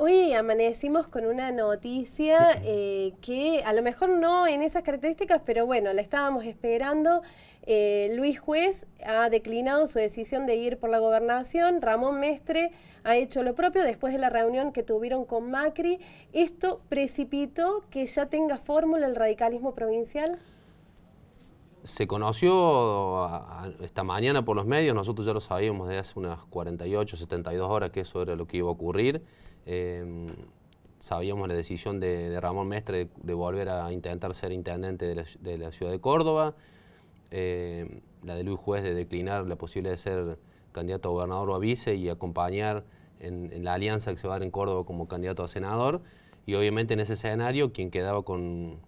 Hoy amanecimos con una noticia eh, que a lo mejor no en esas características, pero bueno, la estábamos esperando. Eh, Luis Juez ha declinado su decisión de ir por la gobernación. Ramón Mestre ha hecho lo propio después de la reunión que tuvieron con Macri. ¿Esto precipitó que ya tenga fórmula el radicalismo provincial? se conoció esta mañana por los medios, nosotros ya lo sabíamos de hace unas 48, 72 horas que eso era lo que iba a ocurrir. Em, sabíamos la decisión de, Ramón Mestre de, volver a intentar ser intendente de la, ciudad de Córdoba, em, la de Luis Juez de declinar la posibilidad de ser candidato a gobernador o a vice y acompañar en, en, la alianza que se va a dar en Córdoba como candidato a senador. Y obviamente en ese escenario quien quedaba con,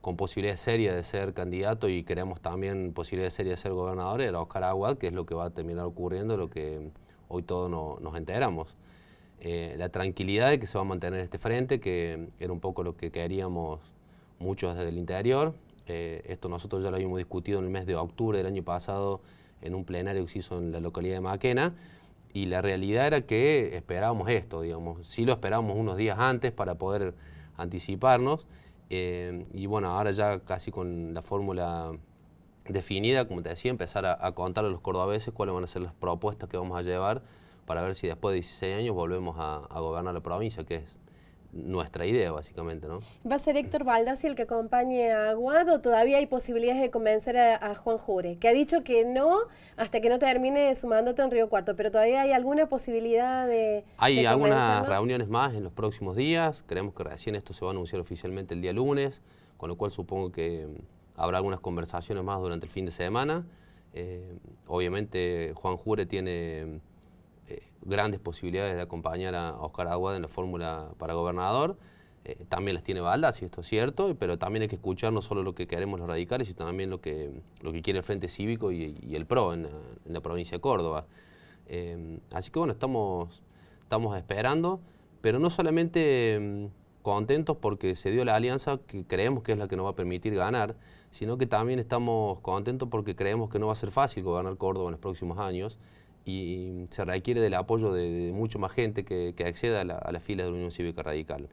con posibilidad seria de ser candidato y queremos también posibilidad seria de ser gobernador era Oscar Aguad, que es lo que va a terminar ocurriendo, lo que hoy todos nos enteramos. Eh, la tranquilidad de que se va a mantener este frente, que era un poco lo que queríamos muchos desde el interior. Eh, esto nosotros ya lo habíamos discutido en el mes de octubre del año pasado en un plenario que se hizo en la localidad de Maquena y la realidad era que esperábamos esto, digamos. Sí lo esperábamos unos días antes para poder anticiparnos eh, y bueno, ahora ya casi con la fórmula definida, como te decía, empezar a, contar a los cordobeses cuáles van a ser las propuestas que vamos a llevar para ver si después de 16 años volvemos a, a gobernar la provincia, que es nuestra idea, básicamente, ¿no? ¿Va a ser Héctor Baldassi el que acompañe a Aguado? ¿Todavía hay posibilidades de convencer a, Juan Jure? Que ha dicho que no hasta que no termine su mandato en Río Cuarto, pero todavía hay alguna posibilidad de... Hay algunas reuniones más en los próximos días, creemos que recién esto se va a anunciar oficialmente el día lunes, con lo cual supongo que mm, habrá algunas conversaciones más durante el fin de semana. Eh, obviamente Juan Jure tiene mm, eh, grandes posibilidades de acompañar a Oscar Aguada en la fórmula para gobernador. Eh, también las tiene balda si esto es cierto, pero también hay que escuchar no solo lo que queremos los radicales, sino también lo que, lo que quiere el Frente Cívico y, el PRO en la, provincia de Córdoba. Eh, así que bueno, estamos, estamos esperando, pero no solamente mm, contentos porque se dio la alianza que creemos que es la que nos va a permitir ganar, sino que también estamos contentos porque creemos que no va a ser fácil gobernar Córdoba en los próximos años y se requiere del apoyo de, de mucho más gente que, acceda a la, a fila de la Unión Cívica Radical.